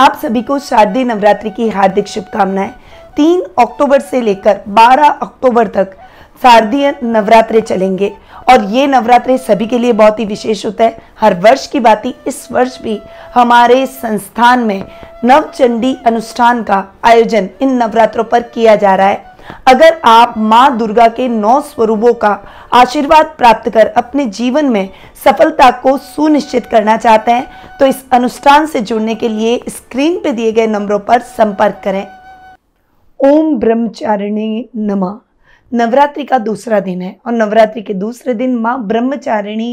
आप सभी को शारदीय नवरात्रि की हार्दिक शुभकामनाएं तीन अक्टूबर से लेकर बारह अक्टूबर तक शारदीय नवरात्रे चलेंगे और ये नवरात्रे सभी के लिए बहुत ही विशेष होता है हर वर्ष की बात ही इस वर्ष भी हमारे संस्थान में नवचंडी अनुष्ठान का आयोजन इन नवरात्रों पर किया जा रहा है अगर आप माँ दुर्गा के नौ स्वरूपों का आशीर्वाद प्राप्त कर अपने जीवन में सफलता को सुनिश्चित करना चाहते हैं तो इस अनुष्ठान से जुड़ने के लिए स्क्रीन पर दिए गए नंबरों पर संपर्क करें ओम ब्रह्मचारिणी नमा नवरात्रि का दूसरा दिन है और नवरात्रि के दूसरे दिन माँ ब्रह्मचारिणी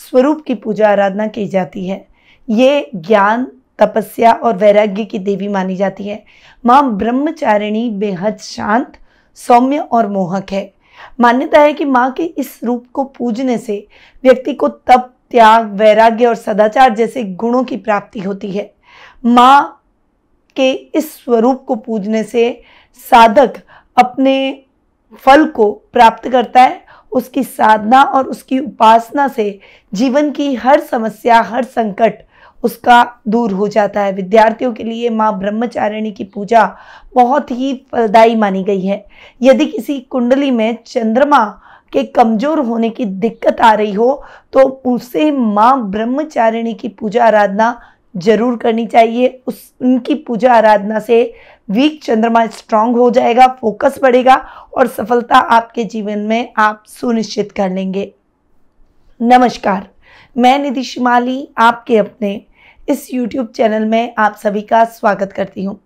स्वरूप की पूजा आराधना की जाती है ये ज्ञान तपस्या और वैराग्य की देवी मानी जाती है माँ ब्रह्मचारिणी बेहद शांत सौम्य और मोहक है मान्यता है कि माँ के इस रूप को पूजने से व्यक्ति को तप त्याग वैराग्य और सदाचार जैसे गुणों की प्राप्ति होती है माँ के इस स्वरूप को पूजने से साधक अपने फल को प्राप्त करता है उसकी साधना और उसकी उपासना से जीवन की हर समस्या हर संकट उसका दूर हो जाता है विद्यार्थियों के लिए माँ ब्रह्मचारिणी की पूजा बहुत ही फलदायी मानी गई है यदि किसी कुंडली में चंद्रमा के कमजोर होने की दिक्कत आ रही हो तो उसे माँ ब्रह्मचारिणी की पूजा आराधना जरूर करनी चाहिए उस उनकी पूजा आराधना से वीक चंद्रमा स्ट्रांग हो जाएगा फोकस बढ़ेगा और सफलता आपके जीवन में आप सुनिश्चित कर लेंगे नमस्कार मैं निधि शिमाली आपके अपने इस YouTube चैनल में आप सभी का स्वागत करती हूँ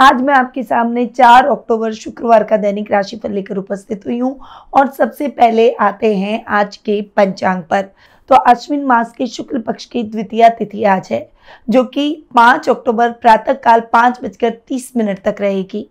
आज मैं आपके सामने 4 अक्टूबर शुक्रवार का दैनिक राशि पर लेकर उपस्थित हुई हूँ और सबसे पहले आते हैं आज के पंचांग पर तो अश्विन मास के शुक्ल पक्ष की द्वितीय तिथि आज है जो कि 5 अक्टूबर प्रातः काल पाँच बजकर तीस मिनट तक रहेगी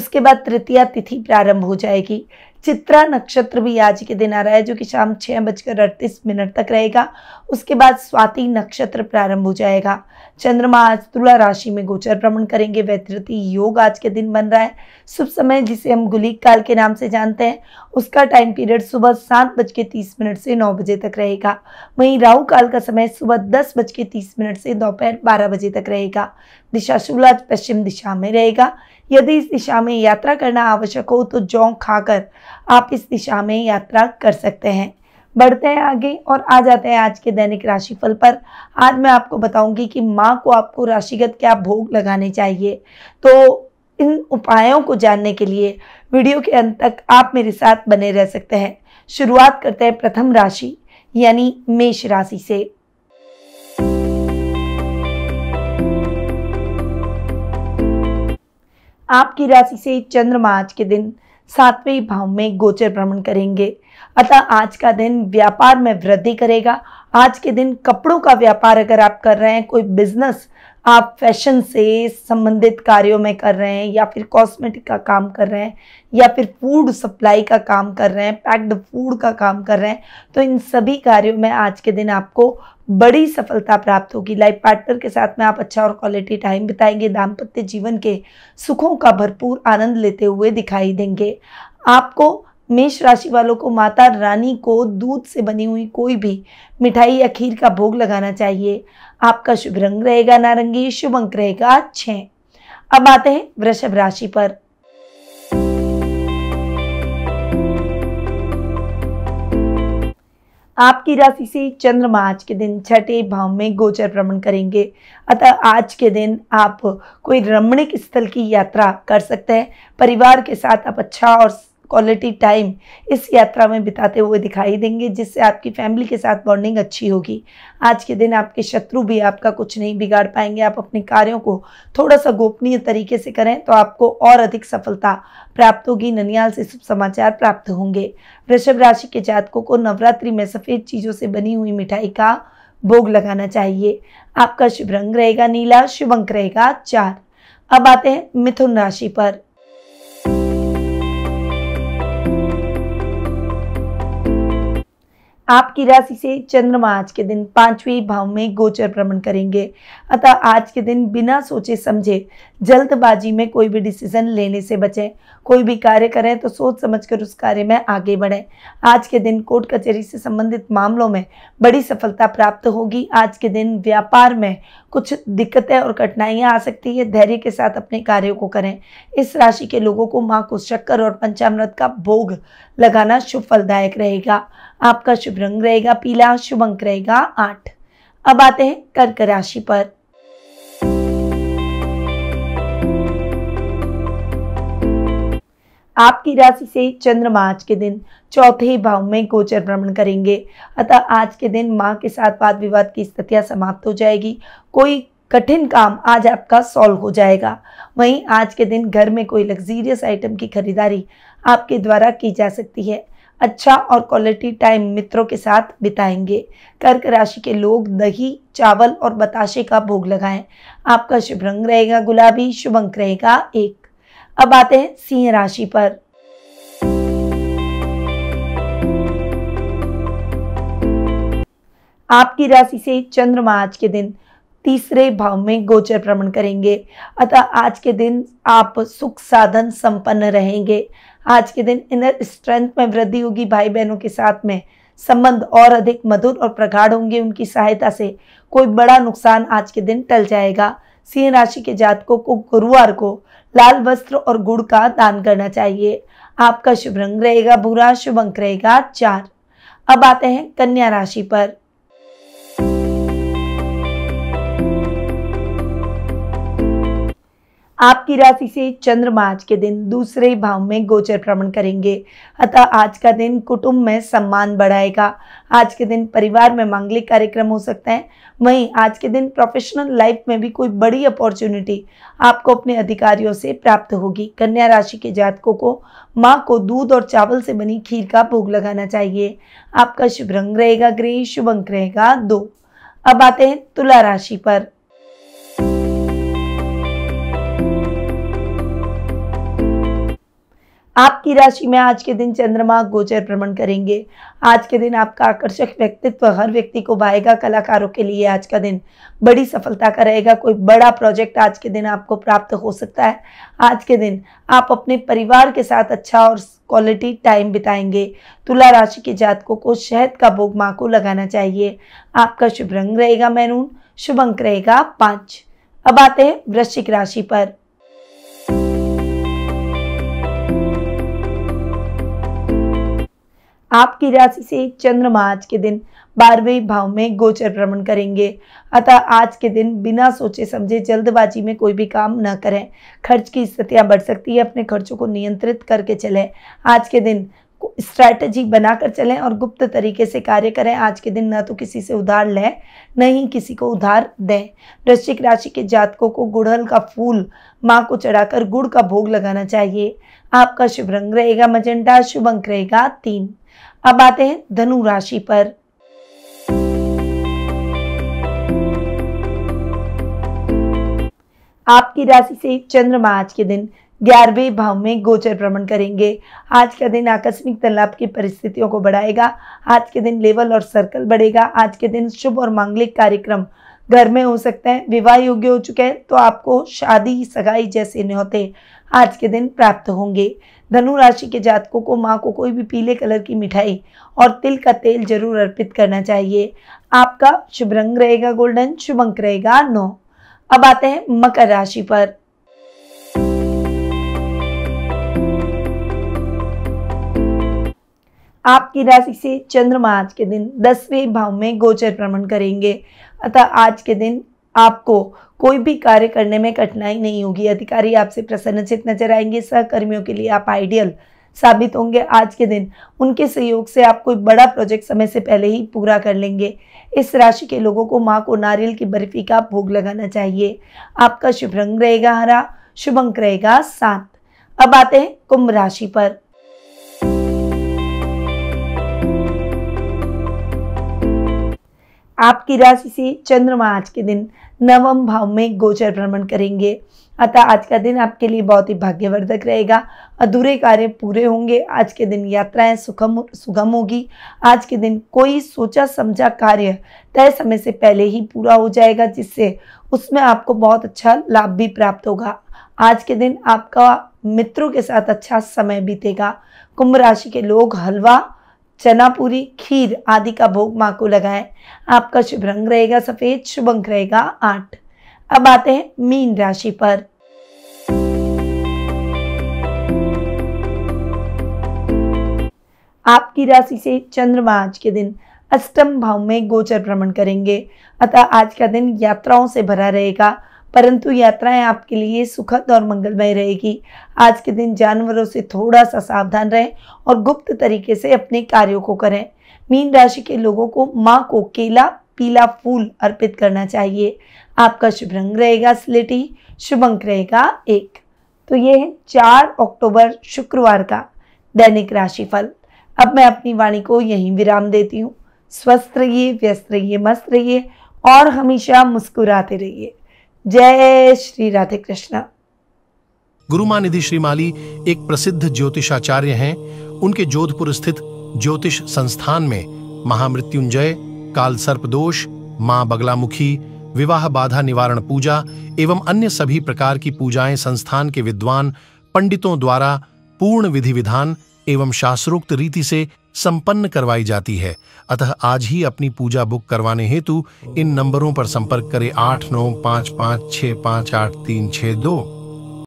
उसके बाद तृतीय तिथि प्रारंभ हो जाएगी चित्रा नक्षत्र भी आज के दिन आ रहा है जो कि शाम छः बजकर अड़तीस मिनट तक रहेगा उसके बाद स्वाति नक्षत्र प्रारंभ हो जाएगा चंद्रमा आज तुला राशि में गोचर भ्रमण करेंगे वह योग आज के दिन बन रहा है शुभ समय जिसे हम गुलीक काल के नाम से जानते हैं उसका टाइम पीरियड सुबह सात बज के तीस मिनट से नौ बजे तक रहेगा वहीं राहु काल का समय सुबह दस बज के तीस मिनट से दोपहर बारह बजे तक रहेगा दिशा शुक्ल आज पश्चिम दिशा में रहेगा यदि इस दिशा में यात्रा करना आवश्यक हो तो जौ खाकर आप इस दिशा में यात्रा कर सकते हैं बढ़ते हैं आगे और आ जाते हैं आज के दैनिक राशिफल पर आज मैं आपको बताऊंगी कि माँ को आपको राशिगत क्या भोग लगाने चाहिए तो इन उपायों को जानने के लिए वीडियो के अंत तक आप मेरे साथ बने रह सकते हैं शुरुआत करते हैं प्रथम राशि यानी मेष राशि से आपकी राशि से चंद्रमा आज के दिन सातवें भाव में गोचर भ्रमण करेंगे अतः आज का दिन व्यापार में वृद्धि करेगा आज के दिन कपड़ों का व्यापार अगर आप कर रहे हैं कोई बिजनेस आप फैशन से संबंधित कार्यों में कर रहे हैं या फिर कॉस्मेटिक का काम कर रहे हैं या फिर फूड सप्लाई का काम कर रहे हैं पैक्ड फूड का काम कर रहे हैं तो इन सभी कार्यों में आज के दिन आपको बड़ी सफलता प्राप्त होगी लाइफ पार्टनर के साथ में आप अच्छा और क्वालिटी टाइम बिताएंगे दाम्पत्य जीवन के सुखों का भरपूर आनंद लेते हुए दिखाई देंगे आपको मेष राशि वालों को माता रानी को दूध से बनी हुई कोई भी मिठाई या खीर का भोग लगाना चाहिए आपका शुभ रंग रहेगा नारंगी शुभ अंक रहेगा छ अब आते हैं वृषभ राशि पर आपकी राशि से चंद्रमा आज के दिन छठे भाव में गोचर भ्रमण करेंगे अतः आज के दिन आप कोई रमणीक स्थल की यात्रा कर सकते हैं परिवार के साथ आप अच्छा और क्वालिटी टाइम इस यात्रा में बिताते हुए दिखाई देंगे जिससे आपकी फैमिली के साथ बॉन्डिंग अच्छी होगी आज के दिन आपके शत्रु भी आपका कुछ नहीं बिगाड़ पाएंगे आप अपने कार्यों को थोड़ा सा गोपनीय तरीके से करें तो आपको और अधिक सफलता प्राप्त होगी ननियाल से शुभ समाचार प्राप्त होंगे वृषभ राशि के जातकों को नवरात्रि में सफ़ेद चीज़ों से बनी हुई मिठाई का भोग लगाना चाहिए आपका शुभ रंग रहेगा नीला शुभ अंक रहेगा चार अब आते हैं मिथुन राशि पर आपकी राशि से चंद्रमा आज के दिन पांचवी भाव में गोचर भ्रमण करेंगे अतः आज के दिन बिना सोचे समझे जल्दबाजी में कोई भी डिसीजन लेने से बचें कोई भी कार्य करें तो सोच समझकर उस कार्य में आगे बढ़ें आज के दिन कोर्ट कचहरी से संबंधित मामलों में बड़ी सफलता प्राप्त होगी आज के दिन व्यापार में कुछ दिक्कतें और कठिनाइयाँ आ सकती है धैर्य के साथ अपने कार्यों को करें इस राशि के लोगों को माँ को शक्कर और पंचामृत का भोग लगाना शुभ फलदायक रहेगा आपका शुभ रंग रहेगा पीला शुभ अंक रहेगा आठ अब आते हैं कर्क राशि पर आपकी राशि से चंद्रमा आज के दिन चौथे भाव में गोचर भ्रमण करेंगे अतः आज के दिन माँ के साथ वाद विवाद की स्थितियां समाप्त हो जाएगी कोई कठिन काम आज आपका सॉल्व हो जाएगा वहीं आज के दिन घर में कोई लग्जीरियस आइटम की खरीदारी आपके द्वारा की जा सकती है अच्छा और क्वालिटी टाइम मित्रों के साथ बिताएंगे कर्क राशि के लोग दही चावल और बताशे का भोग लगाएं आपका शुभ रंग रहेगा गुलाबी शुभ अंक रहेगा एक अब आते हैं सिंह राशि पर आपकी राशि से चंद्रमा आज के दिन तीसरे भाव में गोचर भ्रमण करेंगे अतः आज के दिन आप सुख साधन संपन्न रहेंगे आज के दिन इनर स्ट्रेंथ में वृद्धि होगी भाई बहनों के साथ में संबंध और अधिक मधुर और प्रगाढ़ होंगे उनकी सहायता से कोई बड़ा नुकसान आज के दिन टल जाएगा सिंह राशि के जातकों को गुरुवार को लाल वस्त्र और गुड़ का दान करना चाहिए आपका शुभ रंग रहेगा बुरा शुभ अंक रहेगा चार अब आते हैं कन्या राशि पर आपकी राशि से चंद्रमा आज के दिन दूसरे भाव में गोचर भ्रमण करेंगे अतः आज का दिन कुटुंब में सम्मान बढ़ाएगा आज के दिन परिवार में मांगलिक कार्यक्रम हो सकते हैं वहीं आज के दिन प्रोफेशनल लाइफ में भी कोई बड़ी अपॉर्चुनिटी आपको अपने अधिकारियों से प्राप्त होगी कन्या राशि के जातकों को माँ को दूध और चावल से बनी खीर का भोग लगाना चाहिए आपका शुभ रंग रहेगा ग्रह शुभ अंक रहेगा दो अब आते हैं तुला राशि पर आपकी राशि में आज के दिन चंद्रमा गोचर भ्रमण करेंगे आज के दिन आपका आकर्षक व्यक्तित्व हर व्यक्ति को भाएगा कलाकारों के लिए आज का दिन बड़ी सफलता का रहेगा कोई बड़ा प्रोजेक्ट आज के दिन आपको प्राप्त हो सकता है आज के दिन आप अपने परिवार के साथ अच्छा और क्वालिटी टाइम बिताएंगे तुला राशि के जातकों को शहद का भोग माँ को लगाना चाहिए आपका शुभ रंग रहेगा मैनून शुभ अंक रहेगा पाँच अब आते हैं वृश्चिक राशि पर आपकी राशि से चंद्रमा आज के दिन बारहवें भाव में गोचर भ्रमण करेंगे अतः आज के दिन बिना सोचे समझे जल्दबाजी में कोई भी काम न करें खर्च की स्थितियां बढ़ सकती है अपने खर्चों को नियंत्रित करके चलें आज के दिन स्ट्रैटेजी बनाकर चलें और गुप्त तरीके से कार्य करें आज के दिन ना तो किसी से उधार लें न ही किसी को उधार दें वृश्चिक राशि के जातकों को गुड़हल का फूल माँ को चढ़ाकर गुड़ का भोग लगाना चाहिए आपका शुभ रंग रहेगा मजेंडा शुभ अंक रहेगा तीन अब आते हैं धनु राशि पर आपकी राशि से चंद्रमा आज के दिन ग्यारहवें भाव में गोचर भ्रमण करेंगे आज का दिन आकस्मिक तालाब की परिस्थितियों को बढ़ाएगा आज के दिन लेवल और सर्कल बढ़ेगा आज के दिन शुभ और मांगलिक कार्यक्रम घर में हो सकते हैं विवाह योग्य हो चुके हैं तो आपको शादी सगाई जैसे न्योते आज के दिन प्राप्त होंगे धनु राशि के जातकों को माँ को कोई भी पीले कलर की मिठाई और तिल का तेल जरूर अर्पित करना चाहिए आपका शुभ रंग रहेगा गोल्डन शुभ अंक रहेगा नौ अब आते हैं मकर राशि पर आपकी राशि से चंद्रमा आज के दिन दसवें भाव में गोचर भ्रमण करेंगे अतः आज के दिन आपको कोई भी कार्य करने में कठिनाई नहीं होगी अधिकारी आपसे प्रसन्नचित नजर आएंगे सहकर्मियों के लिए आप आइडियल साबित होंगे आज के दिन उनके सहयोग से आप कोई बड़ा प्रोजेक्ट समय से पहले ही पूरा कर लेंगे इस राशि के लोगों को माँ को नारियल की बर्फी का भोग लगाना चाहिए आपका शुभ रंग रहेगा हरा शुभ अंक रहेगा सात अब आते हैं कुंभ राशि पर आपकी राशि से चंद्रमा आज के दिन नवम भाव में गोचर भ्रमण करेंगे अतः आज का दिन आपके लिए बहुत ही भाग्यवर्धक रहेगा अधूरे कार्य पूरे होंगे आज के दिन यात्राएं सुगम सुगम होगी आज के दिन कोई सोचा समझा कार्य तय समय से पहले ही पूरा हो जाएगा जिससे उसमें आपको बहुत अच्छा लाभ भी प्राप्त होगा आज के दिन आपका मित्रों के साथ अच्छा समय बीतेगा कुंभ राशि के लोग हलवा चना पूरी खीर आदि का भोग माँ को लगाएं आपका शुभ रंग रहेगा सफ़ेद शुभ अंक रहेगा आठ अब आते हैं मीन राशि पर आपकी राशि से चंद्रमा आज के दिन अष्टम भाव में गोचर भ्रमण करेंगे अतः आज का दिन यात्राओं से भरा रहेगा परंतु यात्राएं आपके लिए सुखद और मंगलमय रहेगी आज के दिन जानवरों से थोड़ा सा सावधान रहें और गुप्त तरीके से अपने कार्यों को करें मीन राशि के लोगों को माँ को केला पीला फूल अर्पित करना चाहिए आपका शुभ रंग रहेगा स्लेटी शुभ अंक रहेगा एक तो ये है चार अक्टूबर शुक्रवार का दैनिक राशिफल अब मैं अपनी वाणी को यहीं विराम देती हूँ स्वस्थ रहिए व्यस्त रहिए मस्त रहिए और हमेशा मुस्कुराते रहिए जय श्री राधे कृष्ण गुरु मां निधि श्रीमाली एक प्रसिद्ध ज्योतिषाचार्य हैं उनके जोधपुर स्थित ज्योतिष संस्थान में महामृत्युंजय काल सर्प दोष मां बगलामुखी विवाह बाधा निवारण पूजा एवं अन्य सभी प्रकार की पूजाएं संस्थान के विद्वान पंडितों द्वारा पूर्ण विधि विधान एवं शास्त्रोक्त रीति से संपन्न करवाई जाती है अतः आज ही अपनी पूजा बुक करवाने हेतु इन नंबरों पर संपर्क करें आठ नौ पाँच पाँच छः पाँच आठ तीन छः दो